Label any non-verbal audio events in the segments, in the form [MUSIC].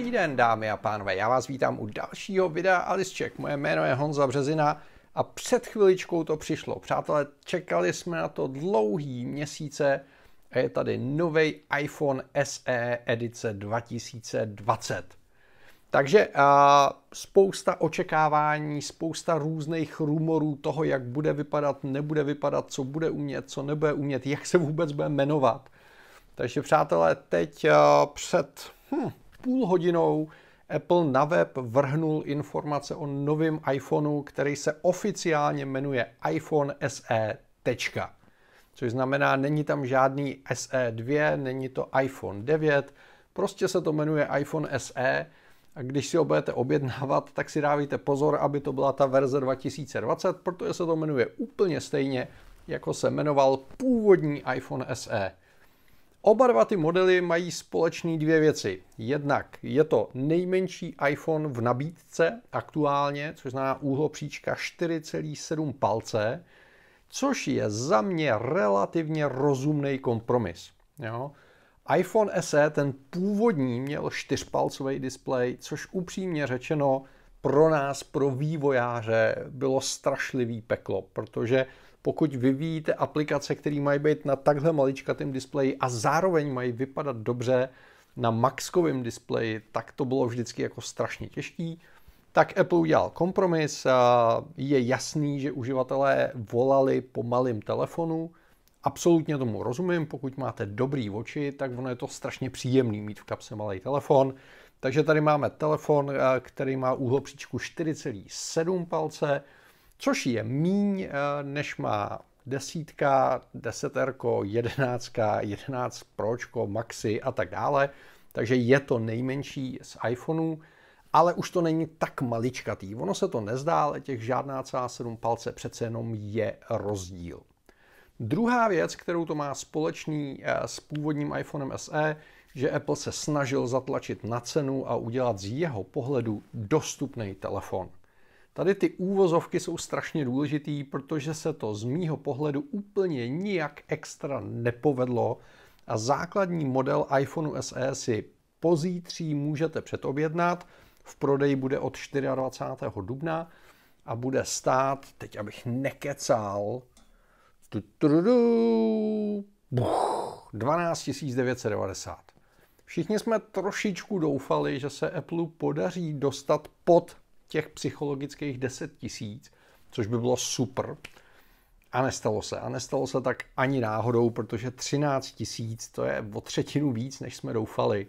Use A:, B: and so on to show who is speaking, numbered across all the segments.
A: Dobrý den, dámy a pánové, já vás vítám u dalšího videa Alice Check. Moje jméno je Honza Březina a před chviličkou to přišlo. Přátelé, čekali jsme na to dlouhý měsíce a je tady nový iPhone SE edice 2020. Takže a, spousta očekávání, spousta různých rumorů toho, jak bude vypadat, nebude vypadat, co bude umět, co nebude umět, jak se vůbec bude jmenovat. Takže přátelé, teď před hm, půlhodinou Apple na web vrhnul informace o novém iPhoneu, který se oficiálně jmenuje iPhone SE. Tečka. Což znamená, není tam žádný SE2, není to iPhone 9, prostě se to jmenuje iPhone SE a když si ho budete objednávat, tak si dávíte pozor, aby to byla ta verze 2020, protože se to jmenuje úplně stejně, jako se jmenoval původní iPhone SE. Oba dva ty modely mají společné dvě věci. Jednak je to nejmenší iPhone v nabídce aktuálně, což znamená úhlopříčka 4,7 palce, což je za mě relativně rozumný kompromis. Jo? iPhone SE, ten původní, měl čtyřpalcový displej, což upřímně řečeno pro nás, pro vývojáře, bylo strašlivý peklo, protože pokud vyvíjíte aplikace, které mají být na takhle maličkatém displeji a zároveň mají vypadat dobře na maxkovém displeji, tak to bylo vždycky jako strašně těžký. Tak Apple udělal kompromis, je jasný, že uživatelé volali po malém telefonu, absolutně tomu rozumím, pokud máte dobrý oči, tak ono je to strašně příjemný mít v kapse malý telefon. Takže tady máme telefon, eh, který má úhel příčku 4,7 palce, což je míň, eh, než má desítka, deseterko, jedenáctka, jedenáct pročko, maxi a tak dále. Takže je to nejmenší z iPhoneů, ale už to není tak maličkatý. Ono se to nezdá, ale těch žádná celá 7 palce přece jenom je rozdíl. Druhá věc, kterou to má společný eh, s původním iPhone SE, že Apple se snažil zatlačit na cenu a udělat z jeho pohledu dostupný telefon. Tady ty úvozovky jsou strašně důležitý, protože se to z mýho pohledu úplně nijak extra nepovedlo a základní model iPhone SE si pozítří můžete předobjednat, v prodeji bude od 24. dubna a bude stát, teď abych nekecal, 12 990. Všichni jsme trošičku doufali, že se Apple podaří dostat pod těch psychologických 10 tisíc, což by bylo super. A nestalo se. A nestalo se tak ani náhodou, protože 13 tisíc to je o třetinu víc, než jsme doufali.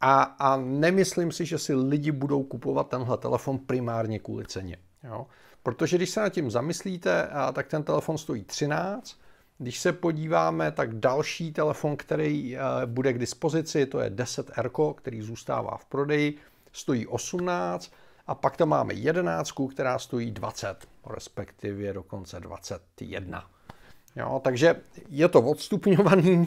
A: A, a nemyslím si, že si lidi budou kupovat tenhle telefon primárně kvůli ceně. Jo? Protože když se nad tím zamyslíte, a tak ten telefon stojí 13, když se podíváme, tak další telefon, který eh, bude k dispozici, to je 10R, který zůstává v prodeji, stojí 18, a pak tam máme jedenáctku, která stojí 20, respektive dokonce 21. Jo, takže je to odstupňovaný,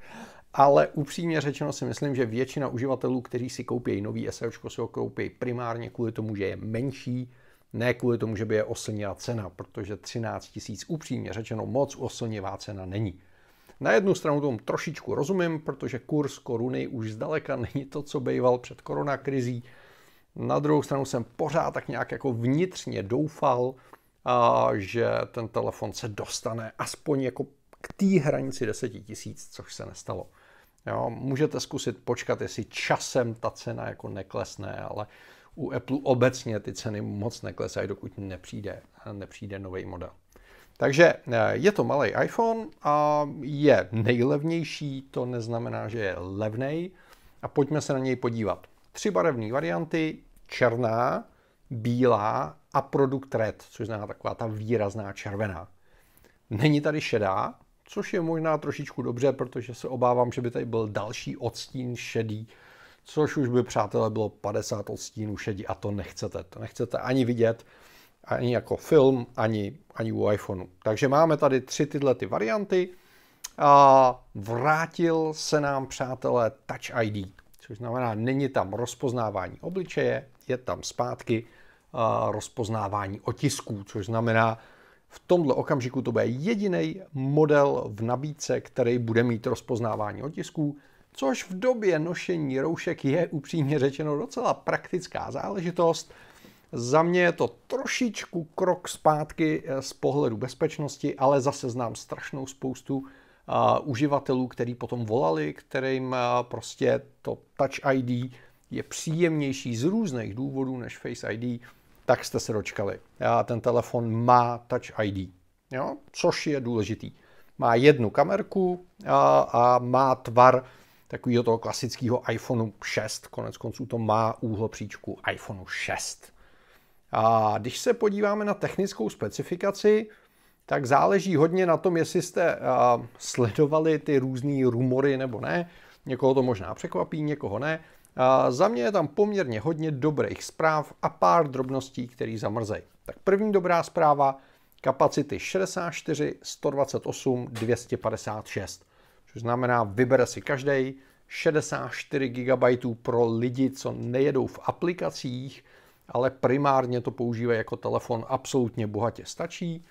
A: [LAUGHS] ale upřímně řečeno si myslím, že většina uživatelů, kteří si koupí nový SEOčko, si ho koupí primárně kvůli tomu, že je menší, ne kvůli tomu, že by je oslnila cena, protože 13 tisíc upřímně řečeno moc oslnivá cena není. Na jednu stranu tomu trošičku rozumím, protože kurz koruny už zdaleka není to, co býval před koronakrizí, krizí na druhou stranu jsem pořád tak nějak jako vnitřně doufal, a že ten telefon se dostane aspoň jako k té hranici 10 tisíc, což se nestalo. Jo, můžete zkusit počkat, jestli časem ta cena jako neklesne, ale u Apple obecně ty ceny moc neklesají, dokud nepřijde, nepřijde nový model. Takže e, je to malý iPhone a je nejlevnější, to neznamená, že je levnej a pojďme se na něj podívat tři barevné varianty, černá, bílá a produkt red, což znamená taková ta výrazná červená. Není tady šedá, což je možná trošičku dobře, protože se obávám, že by tady byl další odstín šedý, což už by, přátelé, bylo 50 odstínů šedí a to nechcete. To nechcete ani vidět, ani jako film, ani, ani u iPhoneu. Takže máme tady tři tyhle ty varianty a vrátil se nám, přátelé, Touch ID což znamená, není tam rozpoznávání obličeje, je tam zpátky eh, rozpoznávání otisků, což znamená, v tomto okamžiku to bude jediný model v nabídce, který bude mít rozpoznávání otisků, což v době nošení roušek je upřímně řečeno docela praktická záležitost. Za mě je to trošičku krok zpátky eh, z pohledu bezpečnosti, ale zase znám strašnou spoustu uživatelů, který potom volali, kterým prostě to Touch ID je příjemnější z různých důvodů než Face ID, tak jste se dočkali. A ten telefon má Touch ID, jo? což je důležitý. Má jednu kamerku a, a má tvar takového toho klasického iPhoneu 6. Konec konců to má úhlo příčku iPhoneu 6. A když se podíváme na technickou specifikaci, tak záleží hodně na tom, jestli jste uh, sledovali ty různé rumory nebo ne. Někoho to možná překvapí, někoho ne. Uh, za mě je tam poměrně hodně dobrých zpráv a pár drobností, které zamrzejí. Tak první dobrá zpráva, kapacity 64, 128, 256, což znamená, vybere si každý 64 GB pro lidi, co nejedou v aplikacích, ale primárně to používají jako telefon, absolutně bohatě stačí.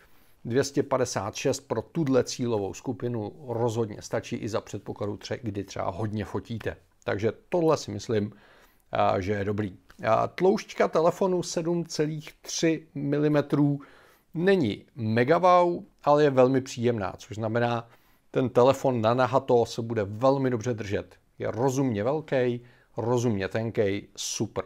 A: 256 pro tuhle cílovou skupinu rozhodně stačí i za předpokladu, tře, kdy třeba hodně fotíte. Takže tohle si myslím, že je dobrý. Tloušťka telefonu 7,3 mm není megavau, ale je velmi příjemná, což znamená, ten telefon na nahato se bude velmi dobře držet. Je rozumně velký, rozumně tenký, super.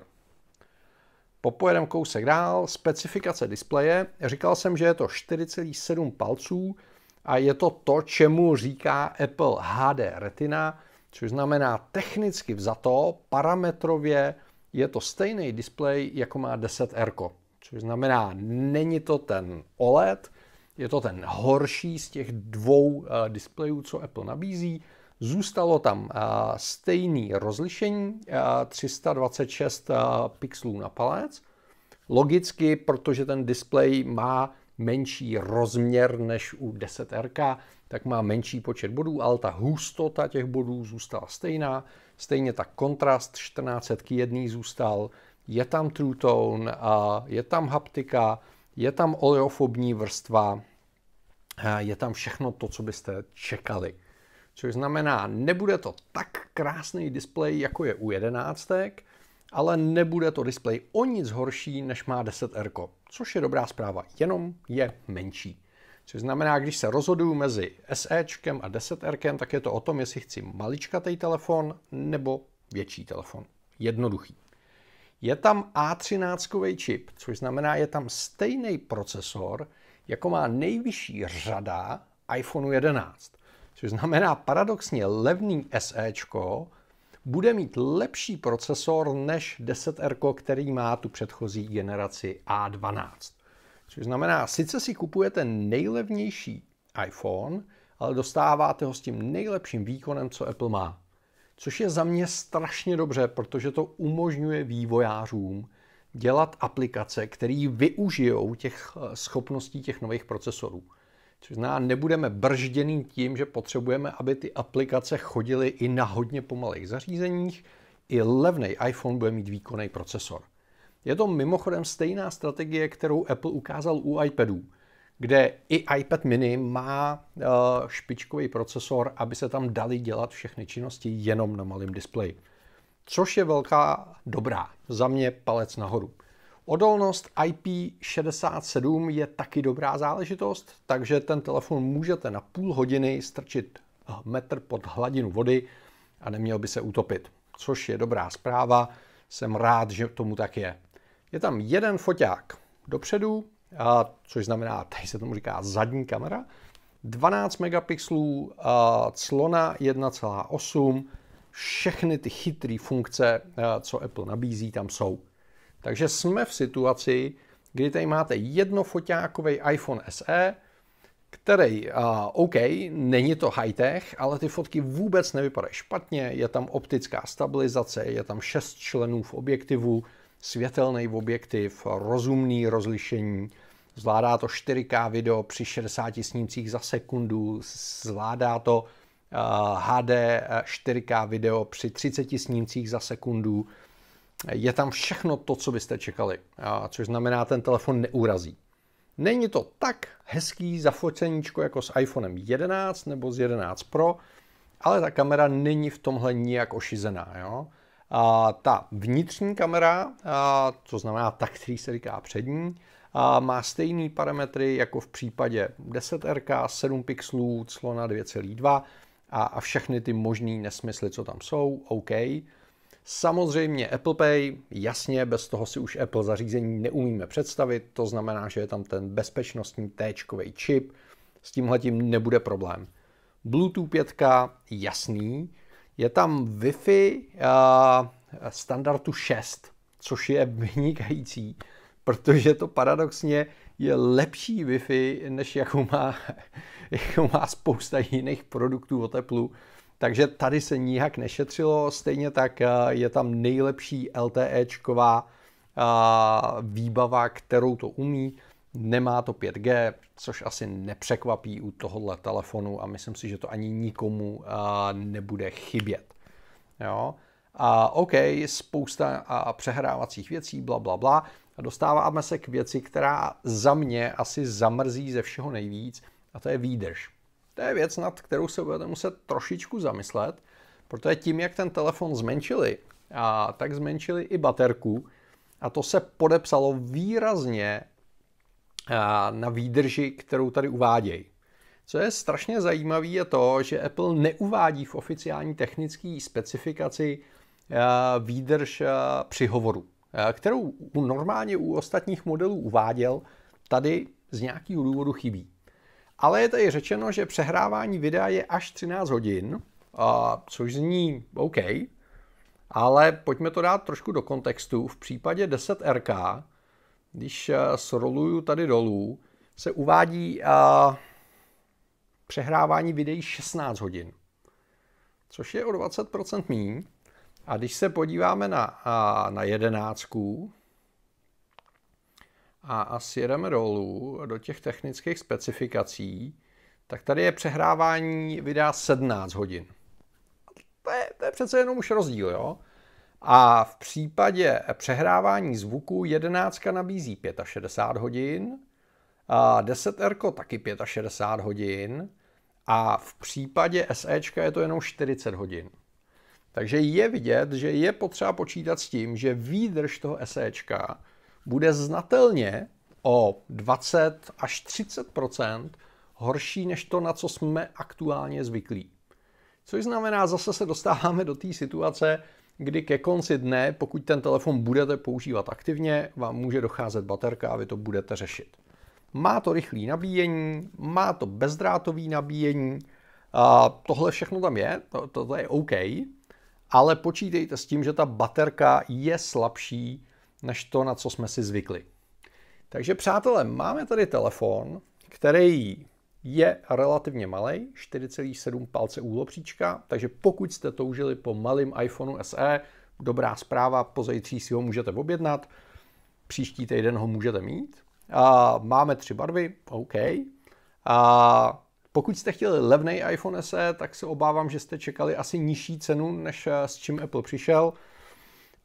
A: Popojedeme kousek dál, specifikace displeje. Říkal jsem, že je to 4,7 palců a je to to, čemu říká Apple HD Retina, což znamená technicky vzato, parametrově je to stejný displej, jako má 10R, což znamená, není to ten OLED, je to ten horší z těch dvou eh, displejů, co Apple nabízí, Zůstalo tam stejný rozlišení, 326 pixelů na palec. Logicky, protože ten displej má menší rozměr než u 10R, tak má menší počet bodů, ale ta hustota těch bodů zůstala stejná. Stejně tak kontrast 1400 k 1 zůstal, je tam True Tone, je tam haptika, je tam oleofobní vrstva, je tam všechno to, co byste čekali což znamená, nebude to tak krásný displej, jako je u jedenáctek, ale nebude to displej o nic horší, než má 10R, což je dobrá zpráva, jenom je menší. Což znamená, když se rozhoduju mezi SEčkem a 10R, tak je to o tom, jestli chci maličkatej telefon nebo větší telefon. Jednoduchý. Je tam A13 čip, což znamená, je tam stejný procesor, jako má nejvyšší řada iPhone 11 což znamená paradoxně levný SEčko, bude mít lepší procesor než 10R, který má tu předchozí generaci A12. Což znamená, sice si kupujete nejlevnější iPhone, ale dostáváte ho s tím nejlepším výkonem, co Apple má. Což je za mě strašně dobře, protože to umožňuje vývojářům dělat aplikace, které využijou těch eh, schopností těch nových procesorů. Což znamená, nebudeme bržděný tím, že potřebujeme, aby ty aplikace chodily i na hodně pomalých zařízeních. I levný iPhone bude mít výkonný procesor. Je to mimochodem stejná strategie, kterou Apple ukázal u iPadů, kde i iPad mini má eh, špičkový procesor, aby se tam dali dělat všechny činnosti jenom na malém displeji. Což je velká dobrá, za mě palec nahoru. Odolnost IP67 je taky dobrá záležitost, takže ten telefon můžete na půl hodiny strčit metr pod hladinu vody a neměl by se utopit. Což je dobrá zpráva, jsem rád, že tomu tak je. Je tam jeden foťák dopředu, a což znamená, tady se tomu říká zadní kamera, 12 megapixelů, clona 1,8, všechny ty chytré funkce, co Apple nabízí, tam jsou. Takže jsme v situaci, kdy tady máte jednofoťákový iPhone SE, který, uh, OK, není to high-tech, ale ty fotky vůbec nevypadají špatně, je tam optická stabilizace, je tam šest členů v objektivu, světelný objektiv, rozumný rozlišení, zvládá to 4K video při 60 snímcích za sekundu, zvládá to uh, HD 4K video při 30 snímcích za sekundu, je tam všechno to, co byste čekali, a což znamená, ten telefon neurazí. Není to tak hezký zafoceníčko jako s iPhonem 11 nebo s 11 Pro, ale ta kamera není v tomhle nijak ošizená. Jo? A ta vnitřní kamera, a to znamená ta, který se říká přední, a má stejné parametry jako v případě 10R, 7 pixelů, clona 2,2 a, a všechny ty možné nesmysly, co tam jsou, OK. Samozřejmě Apple Pay, jasně, bez toho si už Apple zařízení neumíme představit, to znamená, že je tam ten bezpečnostní t čip, s tím nebude problém. Bluetooth 5, jasný, je tam Wi-Fi uh, standardu 6, což je vynikající, protože to paradoxně je lepší Wi-Fi, než jakou má, [LAUGHS] jakou má spousta jiných produktů teplu. Apple takže tady se nijak nešetřilo, stejně tak eh, je tam nejlepší LTEčková eh, výbava, kterou to umí. Nemá to 5G, což asi nepřekvapí u tohohle telefonu a myslím si, že to ani nikomu eh, nebude chybět. Jo? A OK, spousta přehrávacích věcí, bla, bla, bla. A dostáváme se k věci, která za mě asi zamrzí ze všeho nejvíc, a to je výdrž to je věc, nad kterou se budete muset trošičku zamyslet, protože tím, jak ten telefon zmenšili, a tak zmenšili i baterku a to se podepsalo výrazně na výdrži, kterou tady uvádějí. Co je strašně zajímavé je to, že Apple neuvádí v oficiální technické specifikaci výdrž při hovoru, kterou normálně u ostatních modelů uváděl, tady z nějakého důvodu chybí. Ale je tady řečeno, že přehrávání videa je až 13 hodin, a což zní OK, ale pojďme to dát trošku do kontextu. V případě 10RK, když eh, sroluju tady dolů, se uvádí a, eh, přehrávání videí 16 hodin, což je o 20% méně. A když se podíváme na, a, eh, na jedenáctku, a, asi jedeme dolů do těch technických specifikací, tak tady je přehrávání videa 17 hodin. To je, to je přece jenom už rozdíl, jo? A v případě přehrávání zvuku 11 nabízí 65 hodin, a 10R taky 65 hodin a v případě SE je to jenom 40 hodin. Takže je vidět, že je potřeba počítat s tím, že výdrž toho SE bude znatelně o 20 až 30 horší než to, na co jsme aktuálně zvyklí. Což znamená, zase se dostáváme do té situace, kdy ke konci dne, pokud ten telefon budete používat aktivně, vám může docházet baterka a vy to budete řešit. Má to rychlé nabíjení, má to bezdrátové nabíjení, a tohle všechno tam je, to, to, to je OK, ale počítejte s tím, že ta baterka je slabší než to, na co jsme si zvykli. Takže přátelé, máme tady telefon, který je relativně malý, 4,7 palce úhlopříčka, takže pokud jste toužili po malém iPhoneu SE, dobrá zpráva, pozejtří si ho můžete objednat, příští týden ho můžete mít. A máme tři barvy, OK. A pokud jste chtěli levný iPhone SE, tak se obávám, že jste čekali asi nižší cenu, než eh, s čím Apple přišel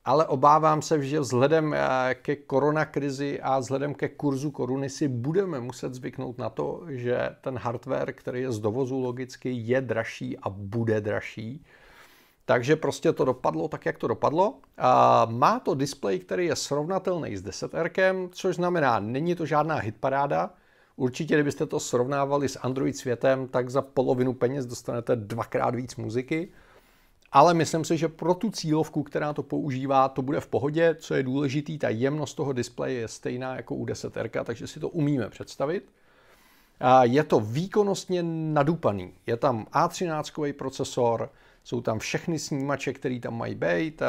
A: ale obávám se, že vzhledem eh, ke koronakrizi a vzhledem ke kurzu koruny si budeme muset zvyknout na to, že ten hardware, který je z dovozu logicky, je dražší a bude dražší. Takže prostě to dopadlo tak, jak to dopadlo. má to displej, který je srovnatelný s 10R, což znamená, není to žádná hitparáda. Určitě, kdybyste to srovnávali s Android světem, tak za polovinu peněz dostanete dvakrát víc muziky ale myslím si, že pro tu cílovku, která to používá, to bude v pohodě. Co je důležitý, ta jemnost toho displeje je stejná jako u 10R, takže si to umíme představit. Je to výkonnostně nadupaný. Je tam A13 procesor, jsou tam všechny snímače, které tam mají být,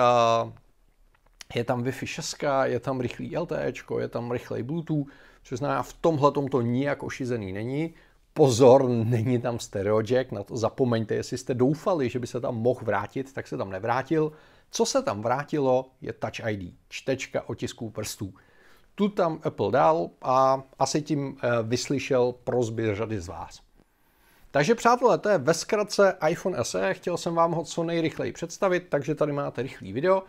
A: je tam Wi-Fi 6, je tam rychlý LTE, je tam rychlej Bluetooth, což znamená, v tomhle tomto nijak ošizený není. Pozor, není tam stereojack, na to zapomeňte, jestli jste doufali, že by se tam mohl vrátit, tak se tam nevrátil. Co se tam vrátilo, je Touch ID, čtečka otisků prstů. Tu tam Apple dal a asi tím eh, vyslyšel prozby řady z vás. Takže přátelé, to je ve zkratce iPhone SE, chtěl jsem vám ho co nejrychleji představit, takže tady máte rychlý video.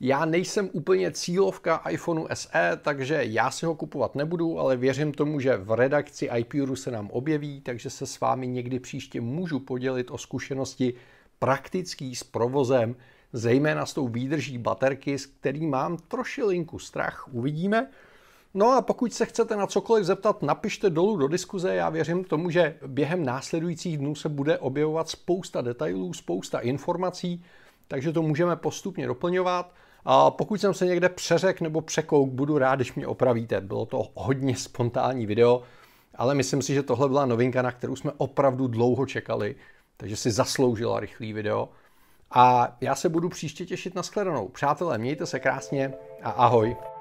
A: Já nejsem úplně cílovka iPhoneu SE, takže já si ho kupovat nebudu, ale věřím tomu, že v redakci iPuru se nám objeví, takže se s vámi někdy příště můžu podělit o zkušenosti praktický s provozem, zejména s tou výdrží baterky, s který mám trošilinku strach, uvidíme. No a pokud se chcete na cokoliv zeptat, napište dolů do diskuze. Já věřím tomu, že během následujících dnů se bude objevovat spousta detailů, spousta informací, takže to můžeme postupně doplňovat. A pokud jsem se někde přeřek nebo překouk, budu rád, když mě opravíte. Bylo to hodně spontánní video, ale myslím si, že tohle byla novinka, na kterou jsme opravdu dlouho čekali, takže si zasloužila rychlý video. A já se budu příště těšit na shledanou. Přátelé, mějte se krásně a ahoj.